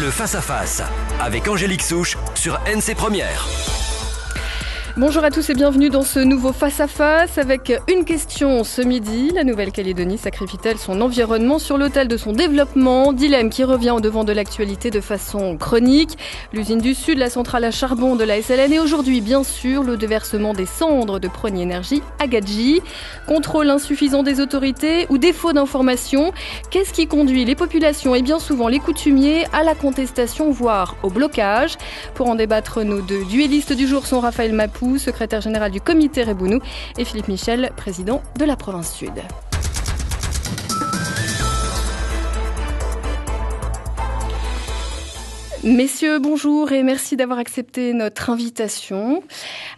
Le face-à-face avec Angélique Souche sur NC Première. Bonjour à tous et bienvenue dans ce nouveau face-à-face avec une question ce midi. La Nouvelle-Calédonie sacrifie-t-elle son environnement sur l'autel de son développement Dilemme qui revient au devant de l'actualité de façon chronique. L'usine du Sud, la centrale à charbon de la SLN et aujourd'hui, bien sûr, le déversement des cendres de Prony Énergie à Gadji. Contrôle insuffisant des autorités ou défaut d'information. Qu'est-ce qui conduit les populations et bien souvent les coutumiers à la contestation, voire au blocage Pour en débattre, nos deux duellistes du jour sont Raphaël Mapou secrétaire général du comité Rebounou, et Philippe Michel, président de la province sud. Messieurs, bonjour et merci d'avoir accepté notre invitation.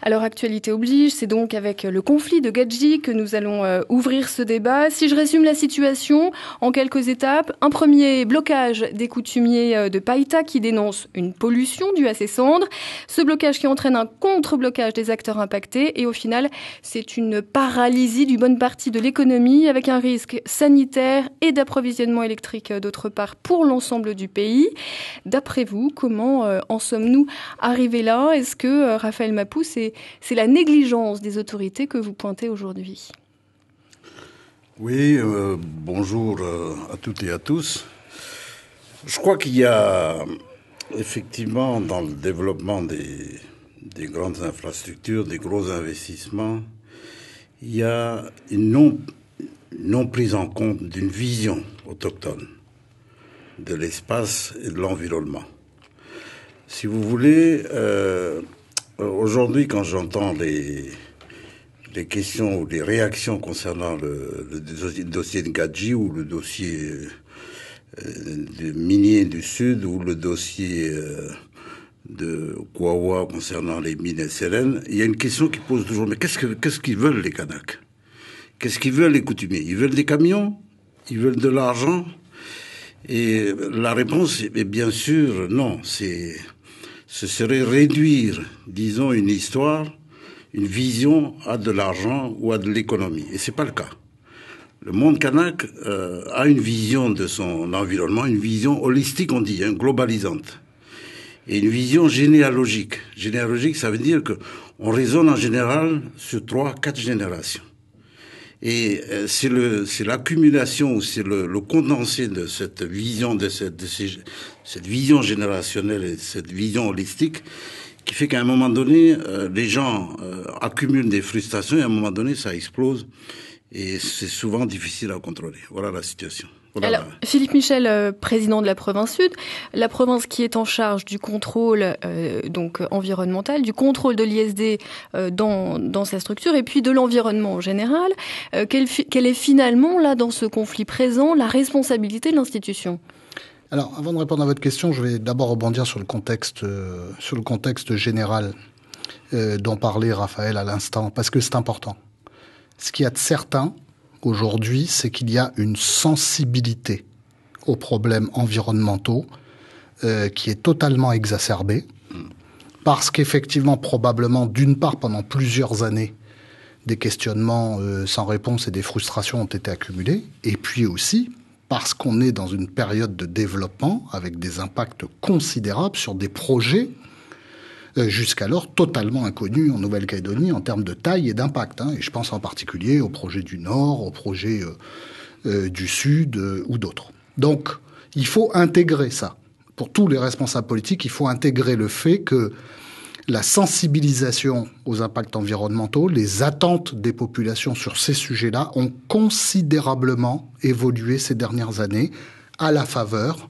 Alors, actualité oblige, c'est donc avec le conflit de Gadji que nous allons euh, ouvrir ce débat. Si je résume la situation en quelques étapes, un premier blocage des coutumiers euh, de Païta qui dénonce une pollution due à ses cendres. Ce blocage qui entraîne un contre-blocage des acteurs impactés et au final, c'est une paralysie du bonne partie de l'économie avec un risque sanitaire et d'approvisionnement électrique euh, d'autre part pour l'ensemble du pays. D'après vous, Comment euh, en sommes-nous arrivés là Est-ce que, euh, Raphaël Mapou, c'est la négligence des autorités que vous pointez aujourd'hui Oui, euh, bonjour à toutes et à tous. Je crois qu'il y a effectivement dans le développement des, grandes infrastructures, des gros investissements, il y a une non, non prise en compte d'une vision autochtone de l'espace et de l'environnement. Si vous voulez, euh, euh, aujourd'hui, quand j'entends les, questions ou les réactions concernant le, dossier de Gadji ou le dossier euh, de minier du Sud ou le dossier de Kouawa concernant les mines SLN, il y a une question qui pose toujours, mais qu'est-ce qu'ils veulent les Kanaks Qu'est-ce qu'ils veulent les coutumiers Ils veulent des camions Ils veulent de l'argent Et la réponse est bien sûr non, c'est ce serait réduire, disons, une histoire, une vision à de l'argent ou à de l'économie. Et n'est pas le cas. Le monde kanak euh, a une vision de son environnement, une vision holistique, on dit, hein, globalisante, et une vision généalogique. Généalogique, ça veut dire qu'on raisonne en général sur trois, quatre générations. Et euh, c'est le, c'est l'accumulation, c'est le, condensé de cette vision, de cette, cette vision générationnelle et cette vision holistique qui fait qu'à un moment donné, euh, les gens euh, accumulent des frustrations et à un moment donné, ça explose et c'est souvent difficile à contrôler. Voilà la situation. Oh Alors, Philippe Michel, euh, président de la province Sud, la province qui est en charge du contrôle euh, donc euh, environnemental, du contrôle de l'ISD dans, sa structure et puis de l'environnement en général, quelle, est finalement là dans ce conflit présent la responsabilité de l'institution Alors, avant de répondre à votre question, je vais d'abord rebondir sur le contexte sur le contexte général dont parlait Raphaël à l'instant parce que c'est important. Ce qu'il y a de certain, aujourd'hui, c'est qu'il y a une sensibilité aux problèmes environnementaux euh, qui est totalement exacerbée, parce qu'effectivement, probablement, d'une part, pendant plusieurs années, des questionnements euh, sans réponse et des frustrations ont été accumulés, et puis aussi parce qu'on est dans une période de développement avec des impacts considérables sur des projets euh, jusqu'alors totalement inconnu en Nouvelle-Calédonie en termes de taille et d'impact. Hein. Et je pense en particulier au projet du Nord, au projet euh, euh, du Sud ou d'autres. Donc, il faut intégrer ça. Pour tous les responsables politiques, il faut intégrer le fait que la sensibilisation aux impacts environnementaux, les attentes des populations sur ces sujets-là ont considérablement évolué ces dernières années à la faveur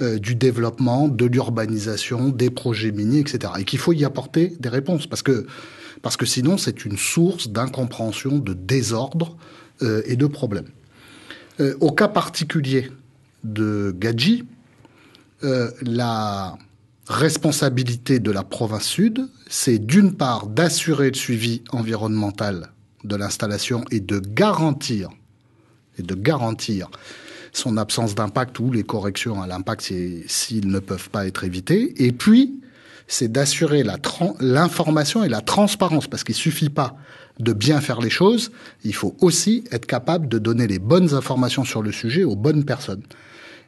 euh, du développement, de l'urbanisation, des projets miniers, etc. Et qu'il faut y apporter des réponses parce que parce que sinon c'est une source d'incompréhension, de désordre euh, et de problèmes. Euh, au cas particulier de Gadji, la responsabilité de la province sud, c'est d'une part d'assurer le suivi environnemental de l'installation et de garantir et de garantir son absence d'impact ou les corrections à l'impact s'ils ne peuvent pas être évités. Et puis, c'est d'assurer l'information et la transparence, parce qu'il suffit pas de bien faire les choses, il faut aussi être capable de donner les bonnes informations sur le sujet aux bonnes personnes.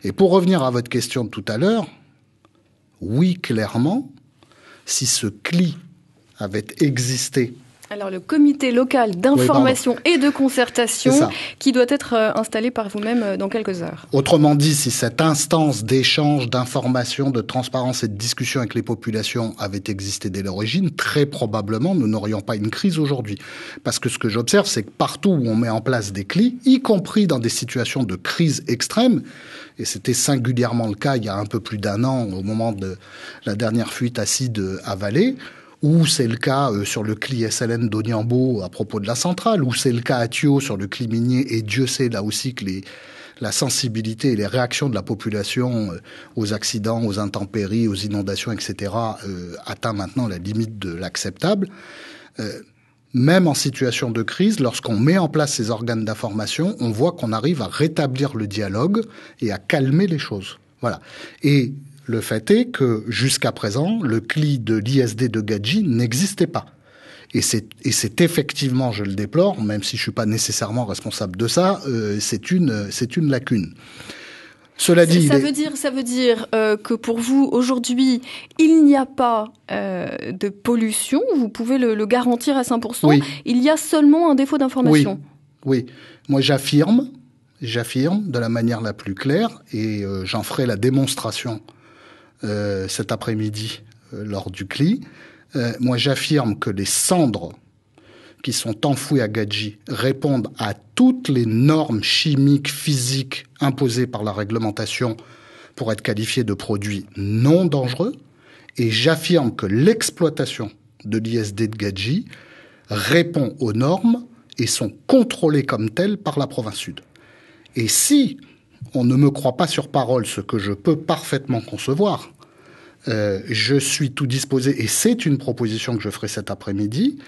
Et pour revenir à votre question de tout à l'heure, oui, clairement, si ce CLI avait existé alors le comité local d'information et de concertation qui doit être euh, installé par vous-même euh, dans quelques heures. Autrement dit, si cette instance d'échange, d'information, de transparence et de discussion avec les populations avait existé dès l'origine, très probablement nous n'aurions pas une crise aujourd'hui. Parce que ce que j'observe, c'est que partout où on met en place des clés, y compris dans des situations de crise extrême, et c'était singulièrement le cas il y a un peu plus d'un an au moment de la dernière fuite acide euh, à Valais, ou c'est le cas euh, sur le CLI SLN d'Oniambo à propos de la centrale, ou c'est le cas à Thio sur le CLI minier, et Dieu sait là aussi que les, la sensibilité et les réactions de la population euh, aux accidents, aux intempéries, aux inondations, etc., euh, atteint maintenant la limite de l'acceptable. même en situation de crise, lorsqu'on met en place ces organes d'information, on voit qu'on arrive à rétablir le dialogue et à calmer les choses. Voilà. Et le fait est que jusqu'à présent, le CLI de l'ISD de Gadji n'existait pas. Et c'est effectivement, je le déplore, même si je ne suis pas nécessairement responsable de ça, euh, c'est une, une lacune. Cela dit, ça, veut dire, ça veut dire euh, que pour vous aujourd'hui, il n'y a pas euh, de pollution. Vous pouvez le, garantir à 100 Il y a seulement un défaut d'information. Oui. Moi, j'affirme, j'affirme de la manière la plus claire, et j'en ferai la démonstration euh, cet après-midi euh, lors du CLI. Euh, moi, j'affirme que les cendres qui sont enfouies à Gadji répondent à toutes les normes chimiques, physiques imposées par la réglementation pour être qualifiées de produits non dangereux. Et j'affirme que l'exploitation de l'ISD de Gadji répond aux normes et sont contrôlées comme telles par la province sud. Et si on ne me croit pas sur parole, ce que je peux parfaitement concevoir. Euh, je suis tout disposé, et c'est une proposition que je ferai cet après-midi,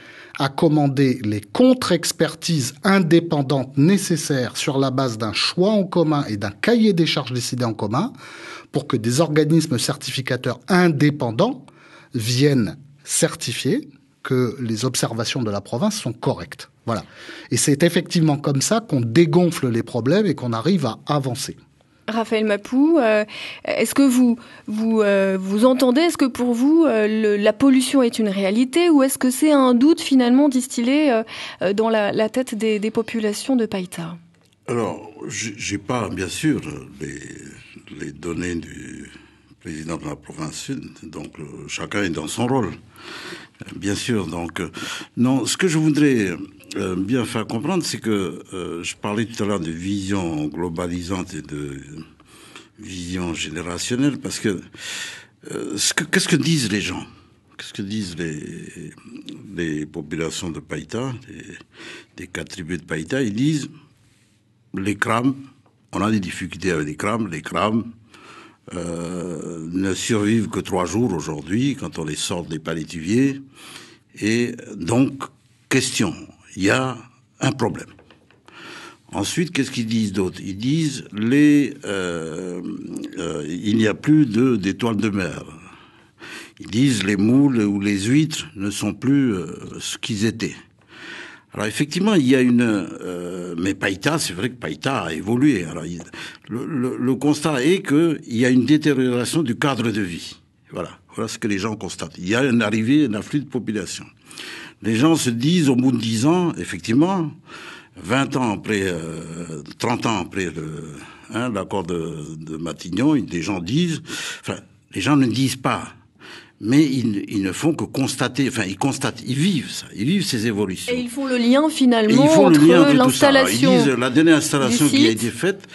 à commander les contre-expertises indépendantes nécessaires sur la base d'un choix en commun et d'un cahier des charges décidé en commun pour que des organismes certificateurs indépendants viennent certifier que les observations de la province sont correctes. Voilà. Et c'est effectivement comme ça qu'on dégonfle les problèmes et qu'on arrive à avancer. Raphaël Mapou, euh, est-ce que vous euh, vous, entendez, est-ce que pour vous euh, la pollution est une réalité ou est-ce que c'est un doute finalement distillé dans la, tête des, populations de Païta Alors, j'ai pas bien sûr les, les, données du président de la province sud, donc chacun est dans son rôle. Bien sûr, donc euh, non, ce que je voudrais euh, bien faire comprendre, c'est que euh, je parlais tout à l'heure de vision globalisante et de vision générationnelle, parce que euh, qu'est-ce que disent les gens Qu'est-ce que disent les, les populations de Païta, des, quatre tribus de Païta Ils disent les crames. on a des difficultés avec les crames. les crames. Euh, ne survivent que trois jours aujourd'hui quand on les sort des palétuviers. Et donc, question, il y a un problème. Ensuite, qu'est-ce qu'ils disent d'autre Ils disent les, euh, euh, il n'y a plus d'étoiles de mer. Ils disent les moules ou les huîtres ne sont plus ce qu'ils étaient. Alors effectivement, il y a une... Euh, mais Païta, c'est vrai que Païta a évolué. Alors le, constat est qu'il y a une détérioration du cadre de vie. Voilà, voilà ce que les gens constatent. Il y a une arrivée, un afflux de population. Les gens se disent, au bout de 10 ans, effectivement, 20 ans après, 30 euh, ans après hein, l'accord de, de Matignon, les gens disent... Enfin, les gens ne disent pas mais ils, ils, ne font que constater, enfin ils constatent, ils vivent ça, ils vivent ces évolutions. Et ils font le lien finalement entre l'installation. Ils disent la dernière installation qui a été faite,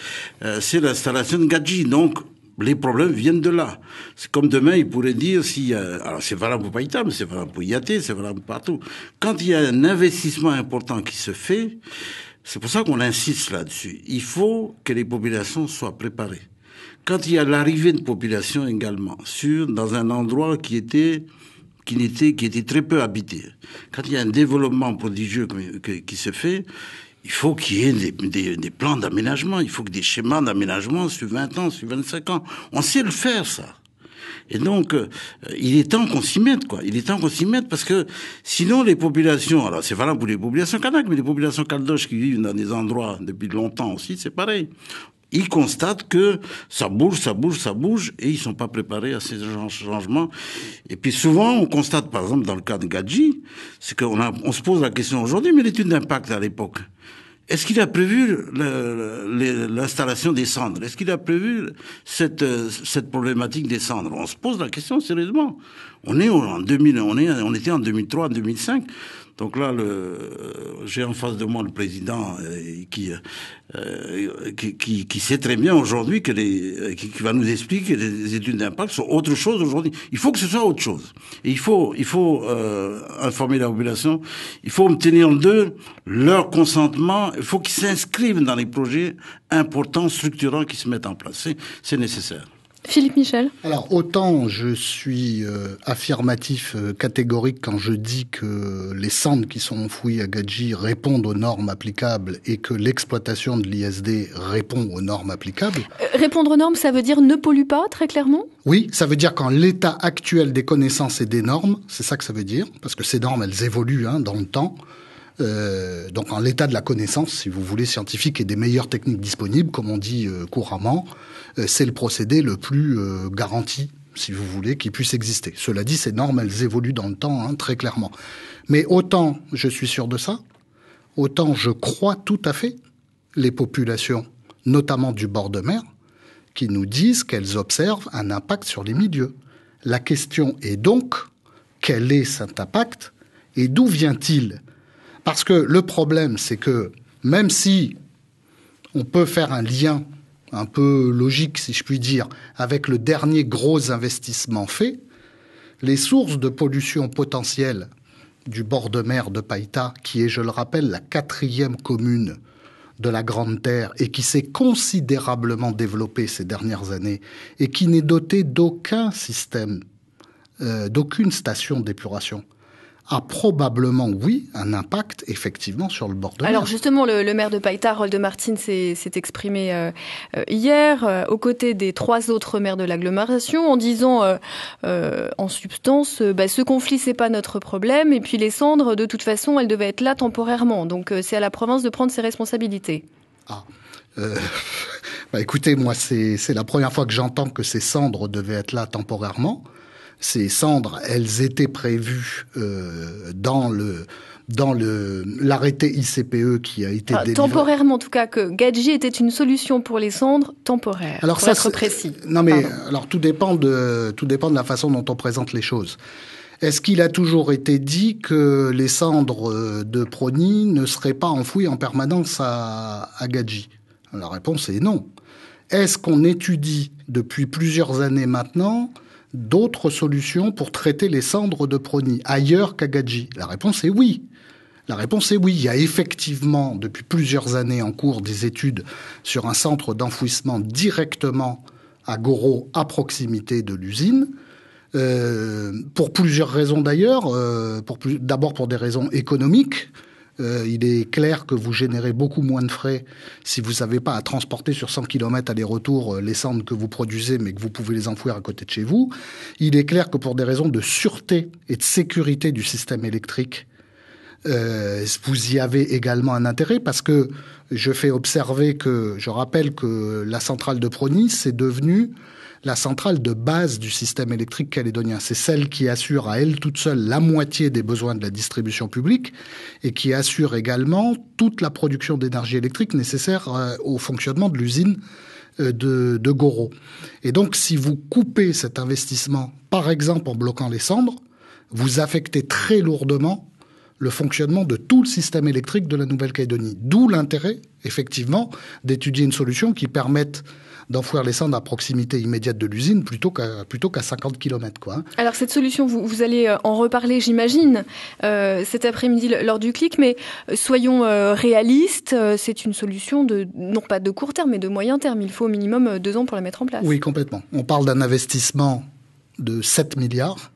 euh, c'est l'installation de Gadji, donc les problèmes viennent de là. C'est comme demain, ils pourraient dire si, euh, alors c'est valable pour Païta, mais c'est valable pour Yaté, c'est valable partout. Quand il y a un investissement important qui se fait, c'est pour ça qu'on insiste là-dessus. Il faut que les populations soient préparées quand il y a l'arrivée de population également sur dans un endroit qui était qui n'était qui était très peu habité. Quand il y a un développement prodigieux qui, se fait, il faut qu'il y ait des, plans d'aménagement, il faut que des schémas d'aménagement sur 20 ans, sur 25 ans. On sait le faire ça. Et donc, euh, il est temps qu'on s'y mette, quoi. Il est temps qu'on s'y mette parce que sinon, les populations, alors c'est valable pour les populations kanak, mais les populations caldoches qui vivent dans des endroits depuis longtemps aussi, c'est pareil ils constatent que ça bouge, ça bouge, ça bouge, et ils sont pas préparés à ces changements. Et puis souvent, on constate, par exemple, dans le cas de Gadji, c'est qu'on on se pose la question aujourd'hui, mais l'étude d'impact à l'époque, est-ce qu'il a prévu l'installation des cendres Est-ce qu'il a prévu cette, cette problématique des cendres On se pose la question sérieusement. On est en 2000, on, est, on était en 2003, 2005. Donc là, j'ai en face de moi le président euh, euh, qui, qui, sait très bien aujourd'hui que les, euh, qui, va nous expliquer que les études d'impact sont autre chose aujourd'hui. Il faut que ce soit autre chose. il faut, il faut informer la population. Il faut obtenir d'eux leur consentement. Il faut qu'ils s'inscrivent dans les projets importants, structurants qui se mettent en place. C'est nécessaire. Philippe Michel. Alors autant je suis euh, affirmatif euh, catégorique quand je dis que les cendres qui sont enfouies à Gadji répondent aux normes applicables et que l'exploitation de l'ISD répond aux normes applicables. Euh, répondre aux normes, ça veut dire ne pollue pas très clairement Oui, ça veut dire qu'en l'état actuel des connaissances et des normes, c'est ça que ça veut dire parce que ces normes elles évoluent hein, dans le temps. Euh, donc en l'état de la connaissance, si vous voulez, scientifique et des meilleures techniques disponibles, comme on dit euh, couramment, euh, c'est le procédé le plus garanti, si vous voulez, qui puisse exister. Cela dit, ces normes, elles évoluent dans le temps, hein, très clairement. Mais autant je suis sûr de ça, autant je crois tout à fait les populations, notamment du bord de mer, qui nous disent qu'elles observent un impact sur les milieux. La question est donc, quel est cet impact et d'où vient-il parce que le problème, c'est que même si on peut faire un lien un peu logique, si je puis dire, avec le dernier gros investissement fait, les sources de pollution potentielles du bord de mer de Païta, qui est, je le rappelle, la quatrième commune de la Grande Terre et qui s'est considérablement développée ces dernières années et qui n'est dotée d'aucun système, euh, d'aucune station d'épuration a probablement, oui, un impact effectivement sur le bord de Alors justement, le, maire de Païta, Rolde Martin, s'est exprimé euh, euh, hier euh, aux côtés des trois autres maires de l'agglomération en disant en substance, bah, ce conflit, c'est pas notre problème et puis les cendres, de toute façon, elles devaient être là temporairement. Donc c'est à la province de prendre ses responsabilités. Ah. bah écoutez, moi, c'est la première fois que j'entends que ces cendres devaient être là temporairement ces cendres, elles étaient prévues euh, dans le dans le l'arrêté ICPE qui a été ah, temporairement en tout cas que Gadji était une solution pour les cendres temporaire. Alors pour ça être précis. Non mais alors tout dépend de tout dépend de la façon dont on présente les choses. Est-ce qu'il a toujours été dit que les cendres euh, de Prony ne seraient pas enfouies en permanence à, à Gadji La réponse est non. Est-ce qu'on étudie depuis plusieurs années maintenant d'autres solutions pour traiter les cendres de Prony ailleurs qu'à Gadji La réponse est oui. La réponse est oui. Il y a effectivement, depuis plusieurs années en cours, des études sur un centre d'enfouissement directement à Goro, à proximité de l'usine. Euh, pour plusieurs raisons d'ailleurs, euh, d'abord pour des raisons économiques, euh, il est clair que vous générez beaucoup moins de frais si vous n'avez pas à transporter sur 100 km aller-retour euh, les cendres que vous produisez, mais que vous pouvez les enfouir à côté de chez vous. Il est clair que pour des raisons de sûreté et de sécurité du système électrique, euh, vous y avez également un intérêt parce que je fais observer que, je rappelle que la centrale de Pronis est devenue la centrale de base du système électrique calédonien. C'est celle qui assure à elle toute seule la moitié des besoins de la distribution publique et qui assure également toute la production d'énergie électrique nécessaire euh, au fonctionnement de l'usine euh, de, de Goro. Et donc, si vous coupez cet investissement, par exemple en bloquant les cendres, vous affectez très lourdement le fonctionnement de tout le système électrique de la Nouvelle-Calédonie. D'où l'intérêt, effectivement, d'étudier une solution qui permette d'enfouir les cendres à proximité immédiate de l'usine plutôt qu'à plutôt qu'à 50 km. Quoi. Hein. Alors cette solution, vous, vous allez euh, en reparler, j'imagine, euh, cet après-midi lors du clic, mais euh, soyons réalistes, c'est une solution de non pas de court terme, mais de moyen terme. Il faut au minimum deux ans pour la mettre en place. Oui, complètement. On parle d'un investissement de 7 milliards,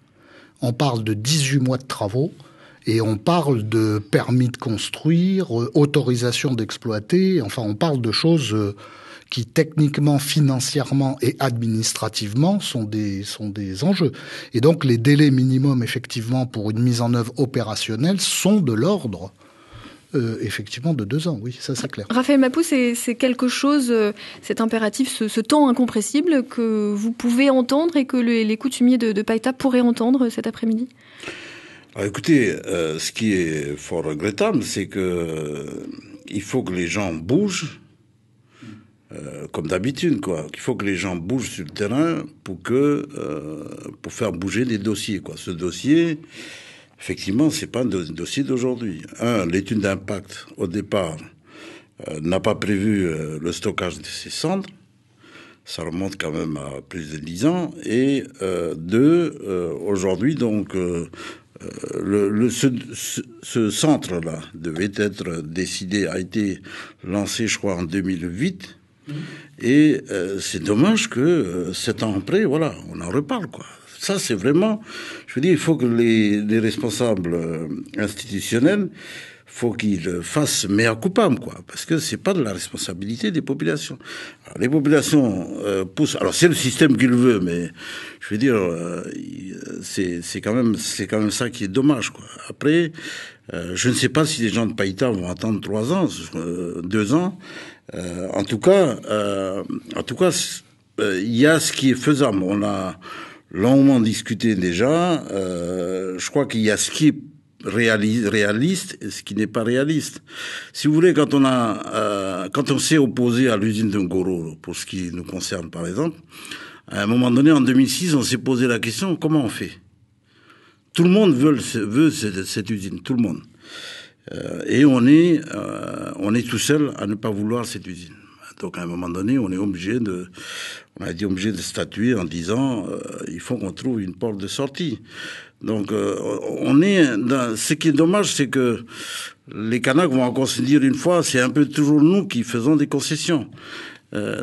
on parle de 18 mois de travaux. Et on parle de permis de construire, autorisation d'exploiter, enfin on parle de choses qui techniquement, financièrement et administrativement sont des, sont des enjeux. Et donc les délais minimums, effectivement, pour une mise en œuvre opérationnelle sont de l'ordre euh, effectivement de deux ans, oui, ça c'est clair. Raphaël Mapou, c'est quelque chose, euh, cet impératif, ce, temps incompressible que vous pouvez entendre et que les coutumiers de, Païta pourraient entendre cet après-midi ah, Écoutez, euh, ce qui est fort regrettable, c'est que il faut que les gens bougent euh, comme d'habitude, quoi. Qu'il faut que les gens bougent sur le terrain pour que, euh, pour faire bouger les dossiers, quoi. Ce dossier, effectivement, c'est pas un dossier d'aujourd'hui. Un, l'étude d'impact au départ euh, n'a pas prévu le stockage de ces centres. Ça remonte quand même à plus de dix ans. Et deux, aujourd'hui, donc, le, le, ce centre-là devait être décidé, a été lancé, je crois, en 2008. Et euh, c'est dommage que cet euh, sept ans après, voilà, on en reparle, quoi. Ça, c'est vraiment, je veux dire, il faut que les, responsables euh, institutionnels, faut qu'ils fassent mea coupable, quoi, parce que c'est pas de la responsabilité des populations. les populations poussent. Alors, c'est le système qu'il veut, mais je veux dire, c'est quand même, c'est quand même ça qui est dommage, quoi. Après, je ne sais pas si les gens de Païta vont attendre trois ans, deux ans euh, en tout cas, euh, en tout cas, euh, il y a ce qui est faisable. On a longuement discuté déjà. Euh, je crois qu'il y a ce qui est réaliste, et ce qui n'est pas réaliste. Si vous voulez, quand on a, quand on s'est opposé à l'usine de Ngoro, pour ce qui nous concerne par exemple, à un moment donné, en 2006, on s'est posé la question comment on fait Tout le monde veut, veut cette usine, tout le monde. Euh, et on est, euh, on est tout seul à ne pas vouloir cette usine. Donc à un moment donné, on est obligé de, on a dit obligé de statuer en disant, euh, il faut qu'on trouve une porte de sortie. Donc on est, dans, ce qui est dommage, c'est que les Kanaks vont encore se dire une fois, c'est un peu toujours nous qui faisons des concessions.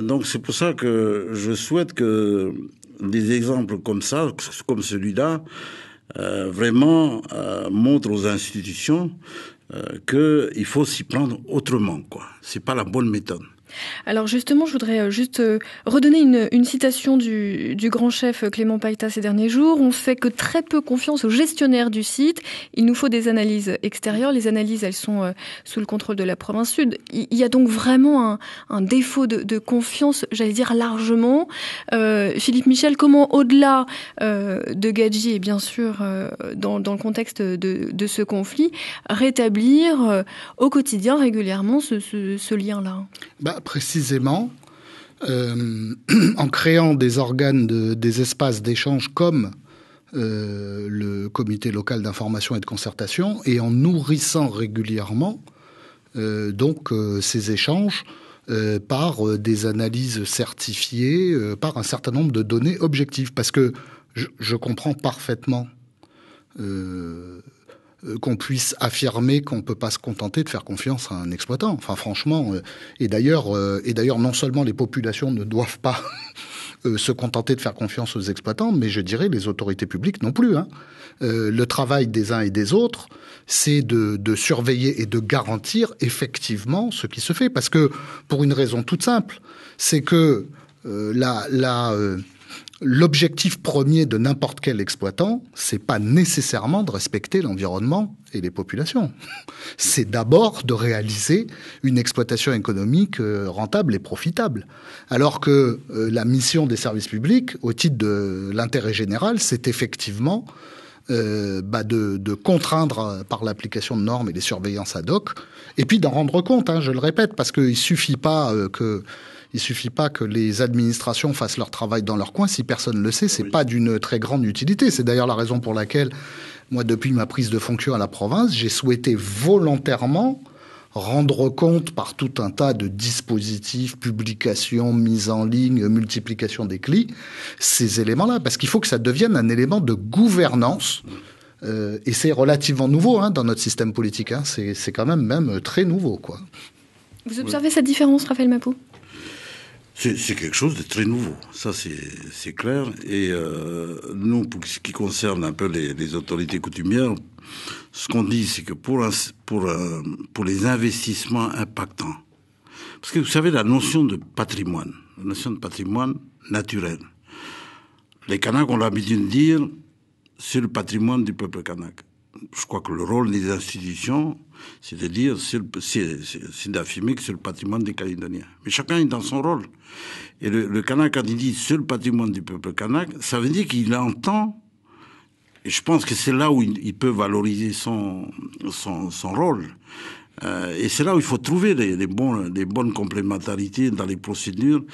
donc c'est pour ça que je souhaite que des exemples comme ça, comme celui-là, vraiment montrent aux institutions euh, que qu'il faut s'y prendre autrement. quoi. C'est pas la bonne méthode. Alors justement, je voudrais euh, juste euh, redonner une, citation du, grand chef euh, Clément Païta ces derniers jours. On fait que très peu confiance aux gestionnaires du site. Il nous faut des analyses extérieures. Les analyses, elles sont sous le contrôle de la province sud. Il y a donc vraiment un, défaut de, confiance, j'allais dire largement. Philippe Michel, comment au-delà de Gadji et bien sûr dans, le contexte de, ce conflit, rétablir au quotidien régulièrement ce, lien-là bah, précisément euh, en créant des organes, des espaces d'échange comme euh, le comité local d'information et de concertation et en nourrissant régulièrement euh, donc ces échanges par des analyses certifiées, par un certain nombre de données objectives. Parce que je, je comprends parfaitement euh, qu'on puisse affirmer qu'on ne peut pas se contenter de faire confiance à un exploitant. Enfin, franchement, euh, et d'ailleurs, euh, et d'ailleurs, non seulement les populations ne doivent pas se contenter de faire confiance aux exploitants, mais je dirais les autorités publiques non plus. Hein. le travail des uns et des autres, c'est de, surveiller et de garantir effectivement ce qui se fait, parce que pour une raison toute simple, c'est que la, L'objectif premier de n'importe quel exploitant, c'est pas nécessairement de respecter l'environnement et les populations. C'est d'abord de réaliser une exploitation économique euh, rentable et profitable. Alors que euh, la mission des services publics, au titre de l'intérêt général, c'est effectivement euh, bah, de, contraindre par l'application de normes et les surveillances ad hoc, et puis d'en rendre compte, hein, je le répète, parce qu'il ne suffit pas que il suffit pas que les administrations fassent leur travail dans leur coin. Si personne ne le sait, c'est pas d'une très grande utilité. C'est d'ailleurs la raison pour laquelle, moi, depuis ma prise de fonction à la province, j'ai souhaité volontairement rendre compte par tout un tas de dispositifs, publications, mises en ligne, multiplication des clics, ces éléments-là, parce qu'il faut que ça devienne un élément de gouvernance. Euh, et c'est relativement nouveau hein, dans notre système politique. Hein. C'est quand même même très nouveau, quoi. Vous observez cette différence, Raphaël Mapou c'est quelque chose de très nouveau, ça c'est clair. Et euh, nous, pour ce qui concerne un peu les, autorités coutumières, ce qu'on dit, c'est que pour, pour, euh, pour les investissements impactants, parce que vous savez, la notion de patrimoine, la notion de patrimoine naturel, les Kanaks ont l'habitude de dire, c'est le patrimoine du peuple kanak. Je crois que le rôle des institutions, c'est-à-dire c'est d'affirmer que c'est le patrimoine des Calédoniens. Mais chacun est dans son rôle. Et le, Kanak, quand il dit c'est le patrimoine du peuple Kanak, ça veut dire qu'il entend, et je pense que c'est là où il, peut valoriser son, son, son rôle. Euh, et c'est là où il faut trouver les, bonnes complémentarités dans les procédures.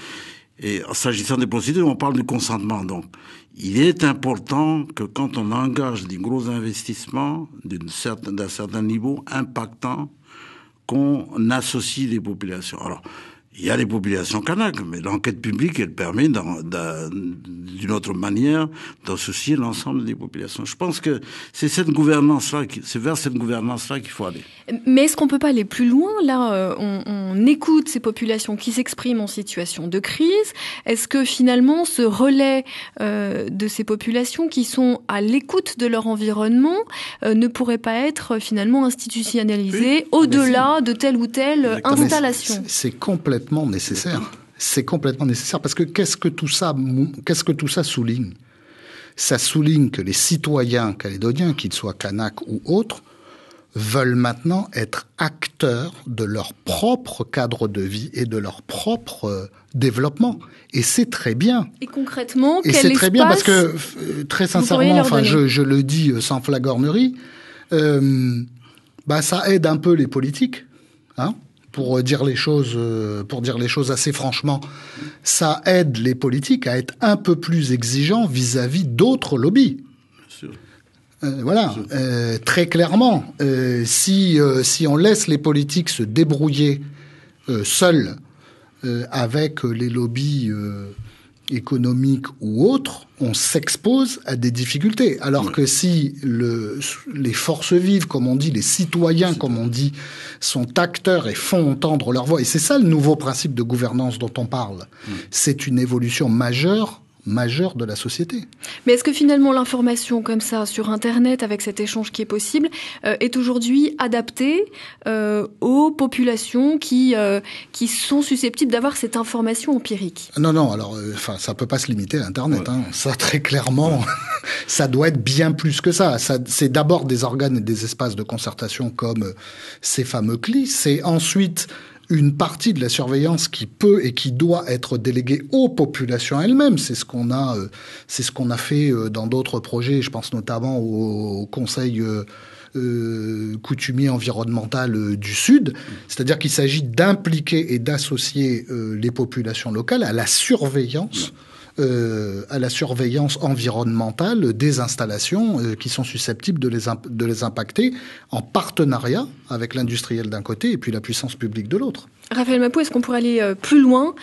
Et en s'agissant des procédures, on parle du consentement. Donc, il est important que quand on engage des gros investissements d'un certain, niveau impactant, qu'on associe les populations. Il y a les populations kanakes, mais l'enquête publique, elle permet d'une autre manière d'associer l'ensemble des populations. Je pense que c'est cette gouvernance-là, c'est vers cette gouvernance-là qu'il faut aller. Mais est-ce qu'on peut pas aller plus loin Là, euh, on, écoute ces populations qui s'expriment en situation de crise. Est-ce que finalement, ce relais euh, de ces populations qui sont à l'écoute de leur environnement euh, ne pourrait pas être finalement institutionnalisé au-delà de telle ou telle installation C'est complètement nécessaire. C'est complètement nécessaire parce que qu'est-ce que tout ça, qu'est-ce que tout ça souligne Ça souligne que les citoyens calédoniens, qu'ils soient Kanak ou autres, veulent maintenant être acteurs de leur propre cadre de vie et de leur propre euh, développement. Et c'est très bien. Et concrètement, et c'est très bien parce que euh, très sincèrement, enfin, je, le dis euh, sans flagornerie, bah, ça aide un peu les politiques, hein pour euh, dire les choses, euh, pour dire les choses assez franchement, ça aide les politiques à être un peu plus exigeants vis-à-vis d'autres lobbies. Euh, voilà, très clairement, si si on laisse les politiques se débrouiller seuls avec les lobbies économique ou autre, on s'expose à des difficultés. Alors mm. que si les forces vives, comme on dit, les citoyens, comme on dit, sont acteurs et font entendre leur voix, et c'est ça le nouveau principe de gouvernance dont on parle, mm. c'est une évolution majeure majeur de la société. Mais est-ce que finalement l'information comme ça sur Internet, avec cet échange qui est possible, euh, est aujourd'hui adaptée euh, aux populations qui, euh, qui sont susceptibles d'avoir cette information empirique Non, non, alors enfin ça ne peut pas se limiter à Internet. Hein. Ça, très clairement, ça doit être bien plus que ça. ça c'est d'abord des organes et des espaces de concertation comme ces fameux CLI. C'est ensuite une partie de la surveillance qui peut et qui doit être déléguée aux populations elles-mêmes. C'est ce qu'on a, euh, c'est ce qu'on a fait euh, dans d'autres projets. Je pense notamment au, Conseil euh, coutumier environnemental du Sud, c'est-à-dire qu'il s'agit d'impliquer et d'associer les populations locales à la surveillance. Euh, à la surveillance environnementale des installations euh, qui sont susceptibles de les, les impacter en partenariat avec l'industriel d'un côté et puis la puissance publique de l'autre. Raphaël Mapou, est-ce qu'on pourrait aller euh, plus loin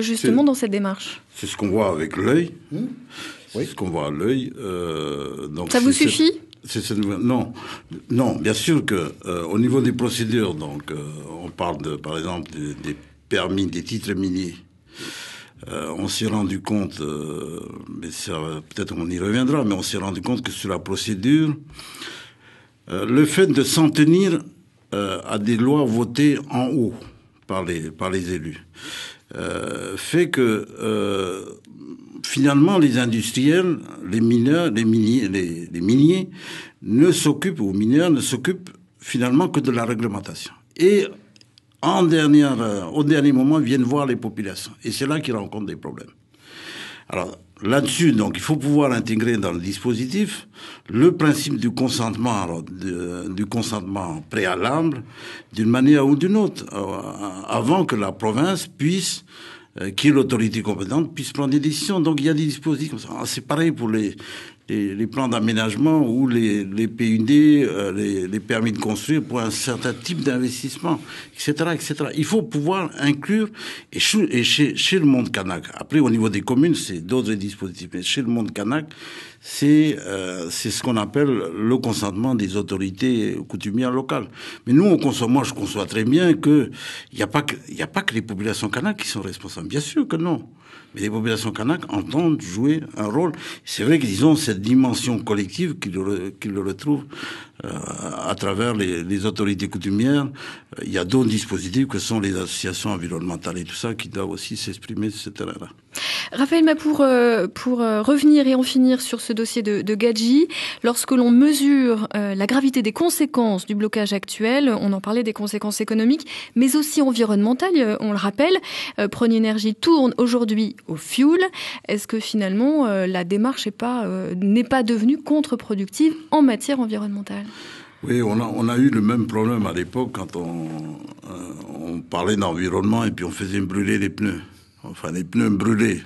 justement dans cette démarche C'est ce qu'on voit avec l'œil. Mmh. ce qu'on voit à l'œil. Ça vous suffit non, non, bien sûr que au niveau des procédures, donc on parle de, par exemple des permis, des titres miniers. Euh, on s'est rendu compte, euh, mais peut-être on y reviendra, mais on s'est rendu compte que sur la procédure, euh, le fait de s'en tenir à des lois votées en haut par les, par les élus fait que finalement les industriels, les mineurs, les miniers, les, miniers ne s'occupent, ou mineurs ne s'occupent finalement que de la réglementation. Et en au dernier moment, viennent voir les populations. Et c'est là qu'ils rencontrent des problèmes. Alors, là-dessus, donc, il faut pouvoir intégrer dans le dispositif le principe du consentement, du consentement préalable, d'une manière ou d'une autre, euh, avant que la province puisse euh, qui est l'autorité compétente, puisse prendre des décisions. Donc il y a des dispositifs comme ça. Ah, c'est pareil pour les, les, les plans d'aménagement ou les, les PUD, euh, les, les, permis de construire pour un certain type d'investissement, etc., etc. Il faut pouvoir inclure, et, chez, chez, chez le monde kanak, après au niveau des communes, c'est d'autres dispositifs, mais chez le monde kanak, c'est euh, ce qu'on appelle le consentement des autorités coutumières locales. Mais nous, on conçoit, moi, je conçois très bien qu'il n'y a, pas que, a pas que les populations kanak qui sont responsables. Bien sûr que non mais les populations kanak entendent jouer un rôle. C'est vrai qu'ils ont cette dimension collective qu'ils le, retrouvent euh, à travers les, autorités coutumières. Il y a d'autres dispositifs que sont les associations environnementales et tout ça qui doivent aussi s'exprimer sur ce terrain-là. Raphaël Mapour, pour euh, euh, revenir et en finir sur ce dossier de, de Gadji, lorsque l'on mesure la gravité des conséquences du blocage actuel, on en parlait des conséquences économiques, mais aussi environnementales, on le rappelle, Prone Énergie tourne aujourd'hui au fioul. Est-ce que finalement euh, la démarche euh, n'est pas, pas devenue contre-productive en matière environnementale oui, on a, eu le même problème à l'époque quand on, euh, on parlait d'environnement et puis on faisait brûler les pneus. Enfin, les pneus brûlés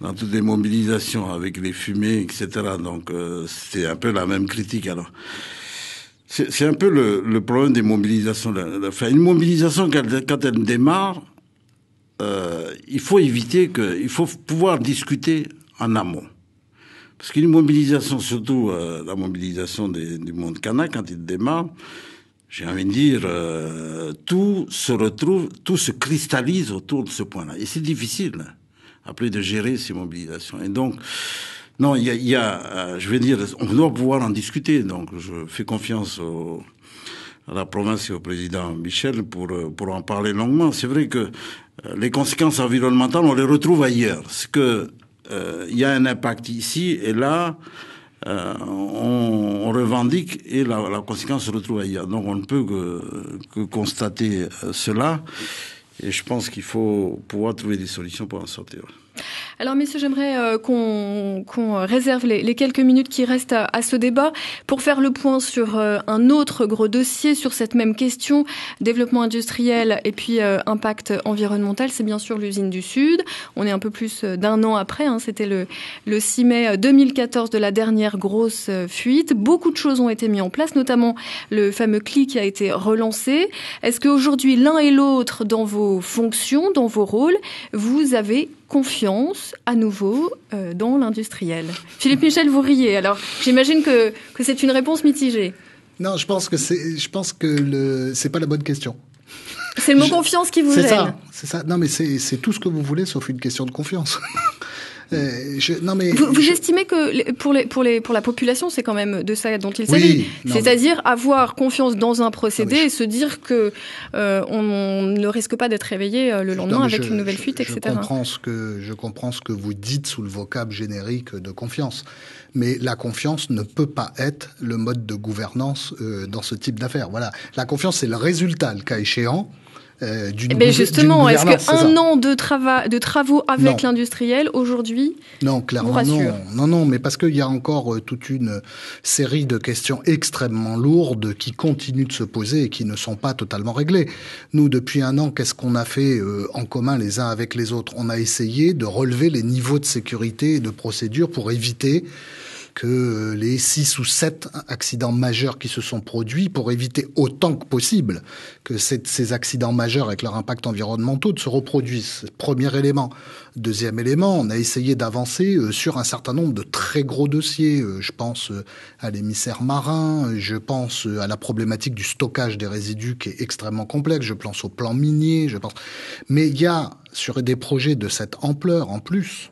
dans toutes les mobilisations avec les fumées, etc. Donc, c'est un peu la même critique alors. C'est un peu le, problème des mobilisations. une mobilisation, quand elle démarre, euh, il faut éviter que, il faut pouvoir discuter en amont. Parce qu'une mobilisation, surtout euh, la mobilisation du monde cana quand il démarre, j'ai envie de dire, euh, tout se retrouve, tout se cristallise autour de ce point-là. Et c'est difficile, hein, après, de gérer ces mobilisations. Et donc, non, il y a, je veux dire, on doit pouvoir en discuter. Donc, je fais confiance à la province et au président Michel pour, pour en parler longuement. C'est vrai que euh, les conséquences environnementales, on les retrouve ailleurs. Ce que il euh, y a un impact ici et là, euh, on, on, revendique et la, la, conséquence se retrouve ailleurs. Donc on ne peut que, que constater cela et je pense qu'il faut pouvoir trouver des solutions pour en sortir. Alors, messieurs, j'aimerais euh, qu'on réserve les, quelques minutes qui restent à, ce débat pour faire le point sur euh, un autre gros dossier, sur cette même question, développement industriel et puis euh, impact environnemental. C'est bien sûr l'usine du Sud. On est un peu plus d'un an après. Hein. C'était le, le 6 mai 2014 de la dernière grosse fuite. Beaucoup de choses ont été mises en place, notamment le fameux CLI qui a été relancé. Est-ce qu'aujourd'hui, l'un et l'autre, dans vos fonctions, dans vos rôles, vous avez confiance à nouveau euh, dans l'industriel. Philippe Michel, vous riez. Alors, j'imagine que, que c'est une réponse mitigée. Non, je pense que c'est, je pense que le, c'est pas la bonne question. C'est le mot confiance qui vous gêne. C'est ça, c'est ça. Non, mais c'est tout ce que vous voulez, sauf une question de confiance. Euh, non mais vous, estimez que pour, les, pour, les, pour la population, c'est quand même de ça dont il s'agit, c'est-à-dire avoir confiance dans un procédé ah et se dire que euh, on, ne risque pas d'être réveillé euh, le lendemain avec une nouvelle fuite, etc. que, je comprends ce que vous dites sous le vocable générique de confiance, mais la confiance ne peut pas être le mode de gouvernance dans ce type d'affaires. Voilà, la confiance c'est le résultat, le cas échéant mais euh, eh ben, justement, est-ce qu'un an de, travail de travaux avec l'industriel aujourd'hui Non, clairement non. Non, non, mais parce qu'il y a encore euh, toute une série de questions extrêmement lourdes qui continuent de se poser et qui ne sont pas totalement réglées. Nous, depuis un an, qu'est-ce qu'on a fait euh, en commun les uns avec les autres On a essayé de relever les niveaux de sécurité et de procédure pour éviter que euh, les six ou sept accidents majeurs qui se sont produits pour éviter autant que possible que ces accidents majeurs avec leurs impacts environnementaux de se reproduisent. Premier élément. Deuxième élément, on a essayé d'avancer euh, sur un certain nombre de très gros dossiers. Euh, je pense à l'émissaire marin, je pense à la problématique du stockage des résidus qui est extrêmement complexe, je pense au plan minier, je pense. Mais il y a sur des projets de cette ampleur en plus,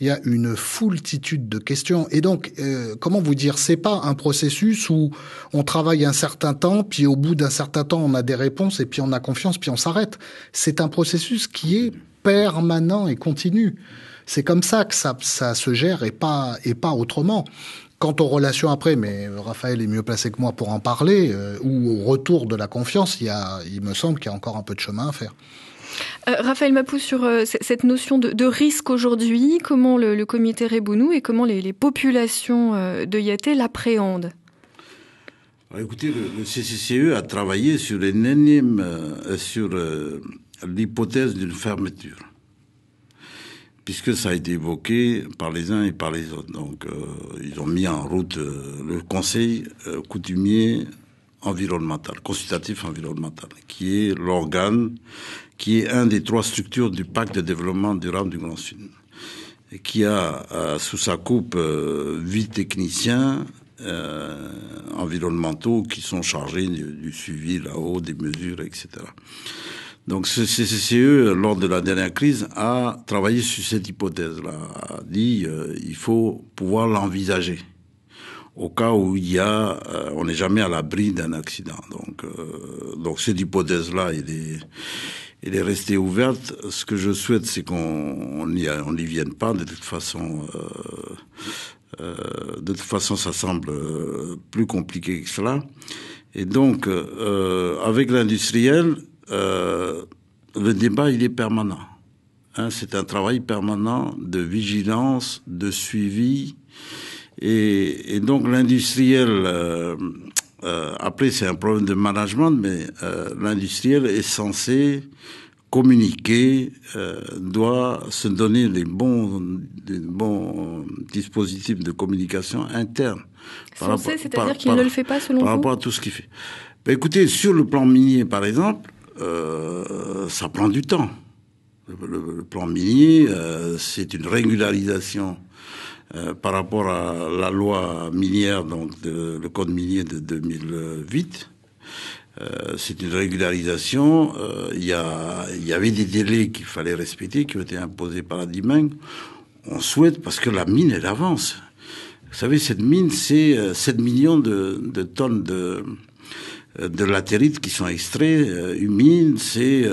il y a une foultitude de questions. Et donc, euh, comment vous dire, c'est pas un processus où on travaille un certain temps, puis au bout d'un certain temps, on a des réponses, et puis on a confiance, puis on s'arrête. C'est un processus qui est permanent et continu. C'est comme ça que ça, ça se gère et pas, et pas autrement. Quant aux relations après, mais Raphaël est mieux placé que moi pour en parler, euh, ou au retour de la confiance, il, y a, il me semble qu'il y a encore un peu de chemin à faire. Euh, Raphaël Mapou, sur euh, cette notion de, risque aujourd'hui, comment le, comité Rebounou et comment les, populations euh, de Yaté l'appréhendent bah, Écoutez, le, CCCE e a travaillé sur sur l'hypothèse d'une fermeture, puisque ça a été évoqué par les uns et par les autres. Donc, ils ont mis en route le conseil coutumier environnemental, consultatif environnemental, qui est l'organe, qui est un des trois structures du pacte de développement durable du Grand Sud, et qui a sous sa coupe euh, huit techniciens euh, environnementaux qui sont chargés du, suivi là-haut, des mesures, etc. Donc ce CCCE, lors de la dernière crise, a travaillé sur cette hypothèse-là, a dit euh, il faut pouvoir l'envisager au cas où il y a, euh, on n'est jamais à l'abri d'un accident. Donc, euh, donc cette hypothèse-là, elle est, est restée ouverte. Ce que je souhaite, c'est qu'on n'y on, vienne pas. De toute façon, euh, de toute façon, ça semble plus compliqué que cela. Et donc, avec l'industriel, le débat, il est permanent. Hein, c'est un travail permanent de vigilance, de suivi. Et, et donc l'industriel, euh, euh, après c'est un problème de management, mais euh, l'industriel est censé communiquer, euh, doit se donner les bons, les bons dispositifs de communication interne. Censé, c'est-à-dire qu'il ne le fait pas selon vous Par rapport à tout ce qu'il fait. écoutez, sur le plan minier par exemple, euh, ça prend du temps. Le, le plan minier, c'est une régularisation euh, par rapport à la loi minière, donc le code minier de 2008. Euh, c'est une régularisation. Euh, il y, y, avait des délais qu'il fallait respecter, qui ont été imposés par la DIMING. E On souhaite, parce que la mine, elle avance. Vous savez, cette mine, c'est 7 millions de, de tonnes de, de latérite qui sont extraits, Une mine, c'est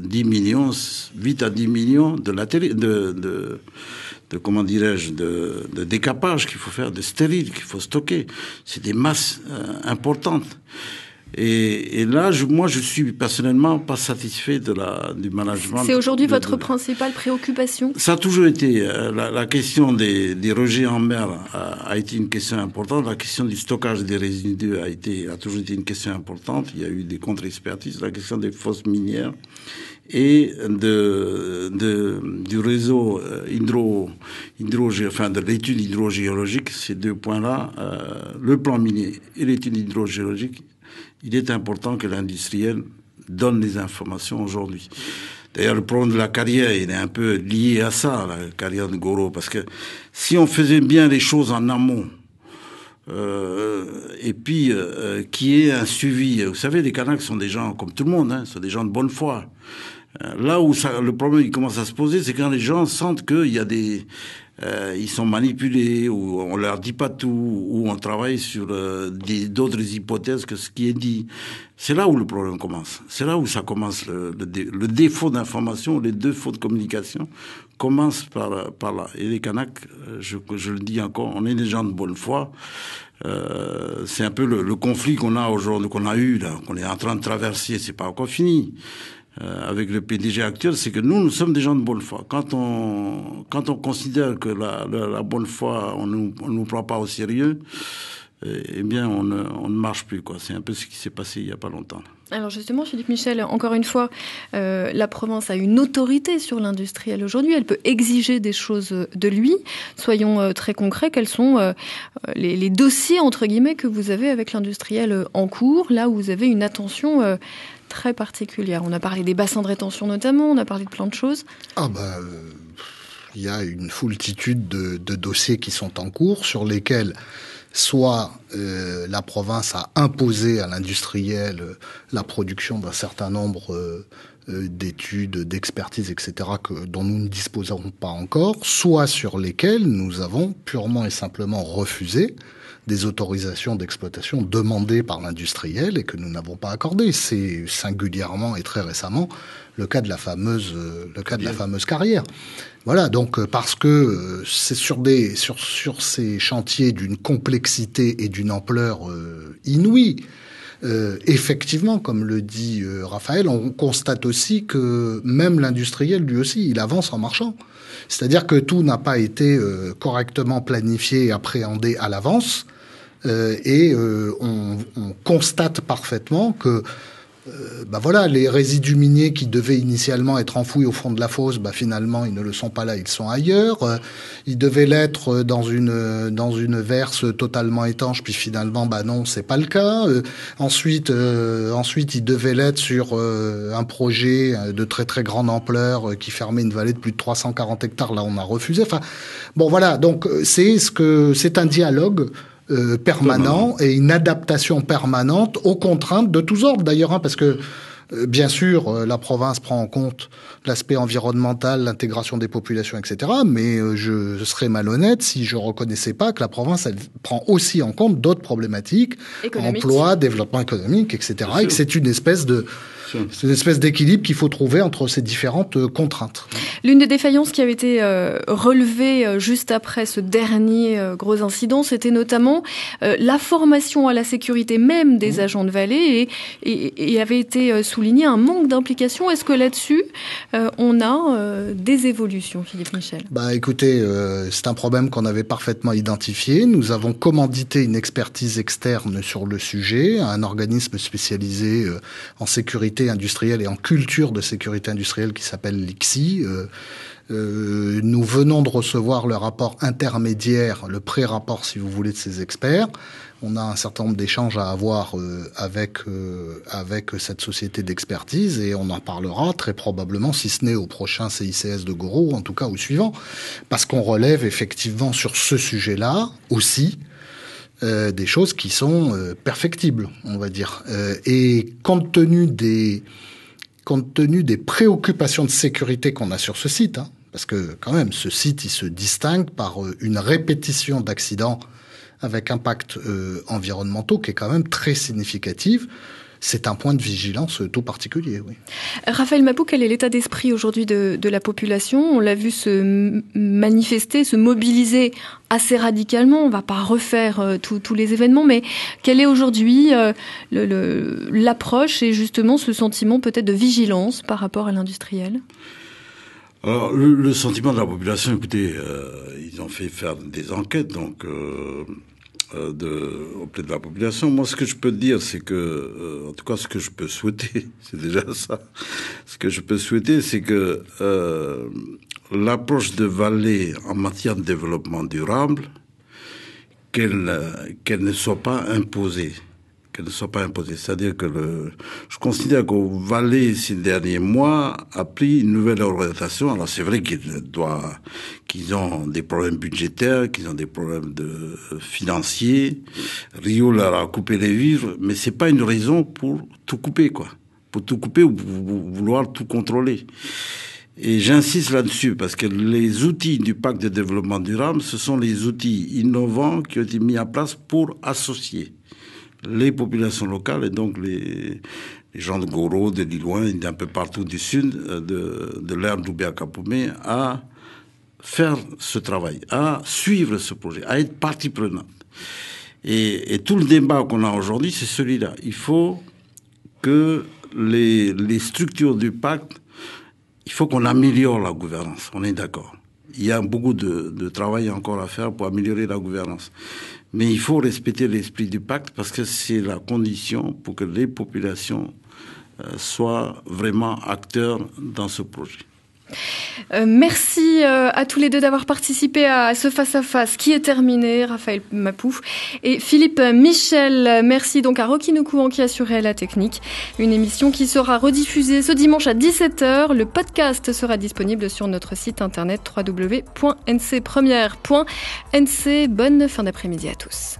10 millions, 8 à 10 millions de latérite, de, de, de comment dirais-je, de, décapage qu'il faut faire, de stérile qu'il faut stocker. C'est des masses euh, importantes. Et, là, moi, je suis personnellement pas satisfait de la, du management. C'est aujourd'hui votre principale préoccupation Ça a toujours été. Euh, la, question des, des, rejets en mer a, a, été une question importante. La question du stockage des résidus a, été, a toujours été une question importante. Il y a eu des contre-expertises. La question des fosses minières et de, de, du réseau euh, hydro, enfin de l'étude hydrogéologique, ces deux points-là, euh, le plan minier et l'étude hydrogéologique, il est important que l'industriel donne les informations aujourd'hui. D'ailleurs, le problème de la carrière, il est un peu lié à ça, la carrière de Goro, parce que si on faisait bien les choses en amont, euh, et puis qu'il qui est un suivi. Vous savez, les Kanaks sont des gens comme tout le monde, hein, sont des gens de bonne foi. Euh, là où le problème commence à se poser, c'est quand les gens sentent qu'il a des, euh, ils sont manipulés, ou on leur dit pas tout, ou on travaille sur euh, d'autres hypothèses que ce qui est dit. C'est là où le problème commence. C'est là où ça commence le, défaut d'information, les défauts de communication commencent par, par là. Et les Kanaks, je, le dis encore, on est des gens de bonne foi. c'est un peu le, conflit qu'on a aujourd'hui, qu'on a eu qu'on est en train de traverser. C'est pas encore fini. Euh, avec le PDG actuel, c'est que nous, nous sommes des gens de bonne foi. Quand on, quand on considère que la, bonne foi, on ne nous prend pas au sérieux, eh, eh bien, on ne, marche plus. Quoi. C'est un peu ce qui s'est passé il n'y a pas longtemps. Alors justement, Philippe Michel, encore une fois, euh, la Provence a une autorité sur l'industriel aujourd'hui. Elle peut exiger des choses de lui. Soyons euh, très concrets, quels sont les, les, dossiers, entre guillemets, que vous avez avec l'industriel en cours, là où vous avez une attention très particulière. On a parlé des bassins de rétention notamment, on a parlé de plein de choses. Ah bah euh, il y a une foultitude de, dossiers qui sont en cours sur lesquels soit euh, la province a imposé à l'industriel euh, la production d'un certain nombre d'études, d'expertises, etc., dont nous ne disposerons pas encore, soit sur lesquels nous avons purement et simplement refusé des autorisations d'exploitation demandées par l'industriel et que nous n'avons pas accordées. C'est singulièrement et très récemment le cas de la fameuse, euh, le cas de la fameuse carrière. Voilà, donc euh, parce que euh, c'est sur, des, sur, sur ces chantiers d'une complexité et d'une ampleur inouïe euh, effectivement, comme le dit euh, Raphaël, on constate aussi que même l'industriel, lui aussi, il avance en marchant. C'est-à-dire que tout n'a pas été euh, correctement planifié et appréhendé à l'avance. et on, on, constate parfaitement que euh, bah voilà, les résidus miniers qui devaient initialement être enfouis au fond de la fosse, bah finalement ils ne le sont pas là, ils sont ailleurs. Euh, ils devaient l'être euh, dans une dans une verse totalement étanche, puis finalement bah non, c'est pas le cas. ensuite, ensuite ils devaient l'être sur un projet de très très grande ampleur qui fermait une vallée de plus de 340 hectares. Là, on a refusé. Enfin, bon voilà, donc c'est ce que c'est un dialogue euh, permanent et une adaptation permanente aux contraintes de tous ordres d'ailleurs, hein, parce que euh, bien sûr, euh, la province prend en compte l'aspect environnemental, l'intégration des populations, etc. Mais je serais malhonnête si je reconnaissais pas que la province elle, prend aussi en compte d'autres problématiques, emploi, développement économique, etc. Et que c'est une espèce de c'est une espèce d'équilibre qu'il faut trouver entre ces différentes euh, contraintes. L'une des défaillances qui avait été euh, relevée euh, juste après ce dernier gros incident, c'était notamment la formation à la sécurité même des mmh. agents de vallée et, avait été souligné un manque d'implication. Est-ce que là-dessus, on a des évolutions, Philippe Michel Bah écoutez, c'est un problème qu'on avait parfaitement identifié. Nous avons commandité une expertise externe sur le sujet, un organisme spécialisé en sécurité industrielle et en culture de sécurité industrielle qui s'appelle l'ICSI. Euh, euh, nous venons de recevoir le rapport intermédiaire, le pré-rapport, si vous voulez, de ces experts. On a un certain nombre d'échanges à avoir euh, avec avec cette société d'expertise et on en parlera très probablement, si ce n'est au prochain CICS de Goro, en tout cas au suivant, parce qu'on relève effectivement sur ce sujet-là aussi euh, des choses qui sont euh, perfectibles, on va dire. Euh, et compte tenu des compte tenu des préoccupations de sécurité qu'on a sur ce site, hein, parce que quand même, ce site, il se distingue par une répétition d'accidents avec impact environnementaux qui est quand même très significative c'est un point de vigilance tout particulier. Oui. Raphaël Mapou, quel est l'état d'esprit aujourd'hui de, la population On l'a vu se manifester, se mobiliser assez radicalement. On ne va pas refaire euh, tous les événements, mais quel est aujourd'hui euh, l'approche et justement ce sentiment peut-être de vigilance par rapport à l'industriel alors, le, sentiment de la population, écoutez, euh, ils ont fait faire des enquêtes, donc euh, de, auprès de la population. Moi, ce que je peux dire, c'est que, euh, en tout cas, ce que je peux souhaiter, c'est déjà ça. Ce que je peux souhaiter, c'est que euh, l'approche de Vallée en matière de développement durable, qu'elle ne soit pas imposée ne soit pas imposée. C'est-à-dire que je considère qu'au Valais, ces derniers mois, a pris une nouvelle orientation. Alors c'est vrai qu'ils doivent, qu'ils ont des problèmes budgétaires, qu'ils ont des problèmes de euh, financiers. Rio leur a coupé les vivres, mais c'est pas une raison pour tout couper, quoi. Pour tout couper ou vouloir tout contrôler. Et j'insiste là-dessus parce que les outils du pacte de développement durable, ce sont les outils innovants qui ont été mis en place pour associer les populations locales et donc les, gens de Goro, de Lilouin d'un peu partout du sud euh, de, de l'ère doubéa à faire ce travail, à suivre ce projet, à être partie prenante. Et, tout le débat qu'on a aujourd'hui, c'est celui-là. Il faut que les, structures du pacte, il faut qu'on améliore la gouvernance, on est d'accord. Il y a beaucoup de travail encore à faire pour améliorer la gouvernance. Mais il faut respecter l'esprit du pacte parce que c'est la condition pour que les populations euh, soient vraiment acteurs dans ce projet. Euh, merci euh, à tous les deux d'avoir participé à ce face-à-face qui est terminé, Raphaël Mapouf et Philippe Michel. Merci donc à Rocky Noukouan qui assurait la technique. Une émission qui sera rediffusée ce dimanche à 17h. Le podcast sera disponible sur notre site internet www.ncpremière.nc. Bonne fin d'après-midi à tous.